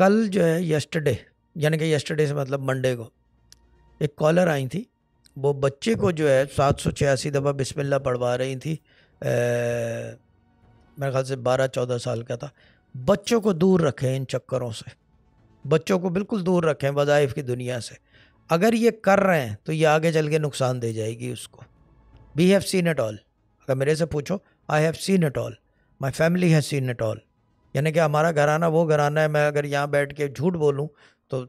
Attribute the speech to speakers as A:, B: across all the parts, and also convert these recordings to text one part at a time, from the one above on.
A: कल जो है यस्टरडे यानी कि यस्टरडे से मतलब मंडे को एक कॉलर आई थी वो बच्चे को जो है सात सौ छियासी दफ़ा बिस्मिल्ला पढ़वा रही थी मेरे ख्याल से बारह चौदह साल का था बच्चों को दूर रखें इन चक्करों से बच्चों को बिल्कुल दूर रखें वज़ाइफ की दुनिया से अगर ये कर रहे हैं तो ये आगे चल के नुकसान दे जाएगी उसको we have seen it all अगर मेरे से पूछो I have seen it all my family has seen it all यानी कि हमारा घराना वो घराना है मैं अगर यहाँ बैठ के झूठ बोलूँ तो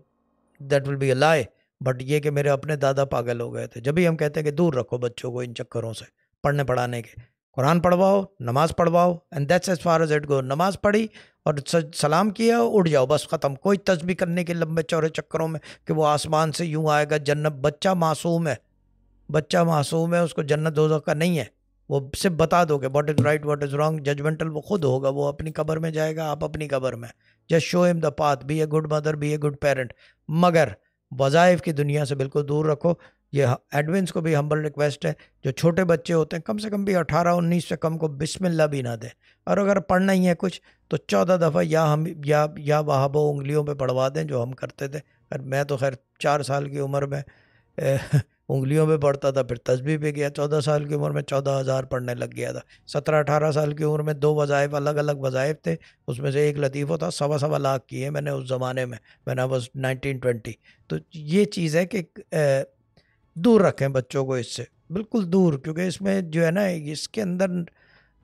A: that will be a lie but ये कि मेरे अपने दादा पागल हो गए थे जब भी हम कहते हैं कि दूर रखो बच्चों को इन चक्करों से पढ़ने पढ़ाने के कुरान पढ़वाओ नमाज पढ़वाओ and that's as far as it go नमाज पढ़ी और सलाम किया उड़ जाओ बस ख़त्म कोई तस्वीर करने के लंबे चौड़े चक्करों में कि वो आसमान से यूँ आएगा जन्नत बच्चा मासूम है बच्चा मासूम है उसको जन्नत दोजख का नहीं है वो सिर्फ बता दोगे what is right what is wrong judgemental वो खुद होगा वो अपनी कबर में जाएगा आप अपनी कबर में just show him the path be a good mother be a good parent मगर वज़ाइफ की दुनिया से बिल्कुल दूर रखो ये एडविंस को भी हम्बल रिक्वेस्ट है जो छोटे बच्चे होते हैं कम से कम भी अठारह उन्नीस से कम को बिस्मिल्ला भी ना दें और अगर पढ़ना ही है कुछ तो चौदह दफ़ा या हम या या वहाबो उंगलियों पे पढ़वा दें जो हम करते थे अगर मैं तो खैर चार साल की उम्र में उंगलियों में पढ़ता था फिर तस्बी पे गया चौदह साल की उम्र में चौदह हज़ार पढ़ने लग गया था सत्रह अठारह साल की उम्र में दो वज़ाइफ अलग अलग वज़ाइफ थे उसमें से एक लतीफ़ा था सवा सवा लाख किए मैंने उस ज़माने में मैंने बस नाइनटीन ट्वेंटी तो ये चीज़ है कि दूर रखें बच्चों को इससे बिल्कुल दूर क्योंकि इसमें जो है ना इसके अंदर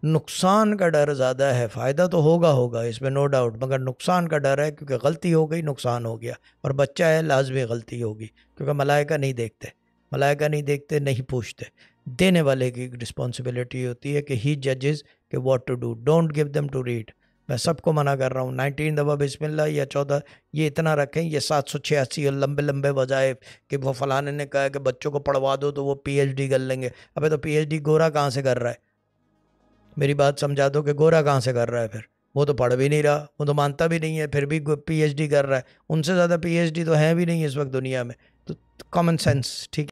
A: नुकसान का डर ज़्यादा है फ़ायदा तो होगा होगा इसमें नो डाउट मगर नुकसान का डर है क्योंकि गलती हो गई नुकसान हो गया और बच्चा है लाजमी गलती होगी क्योंकि मलाइका नहीं देखते मलाइका नहीं देखते नहीं पूछते देने वाले की रिस्पॉन्सिबिलिटी होती है कि ही जजेस के what to do don't give them to read मैं सबको मना कर रहा हूँ नाइनटीन दफ़ा बिस्मिल्ला या चौदह ये इतना रखें ये सात सौ छियासी और लंबे लंबे वजाय कि वो फलाने ने कहा कि बच्चों को पढ़वा दो तो वो पीएचडी कर लेंगे अबे तो पीएचडी गोरा कहाँ से कर रहा है मेरी बात समझा दो कि गोरा कहाँ से कर रहा है फिर वो तो पढ़ भी नहीं रहा वो तो मानता भी नहीं है फिर भी डी कर रहा है उनसे ज़्यादा डी तो है भी नहीं इस वक्त दुनिया में तो कॉमन सेंस ठीक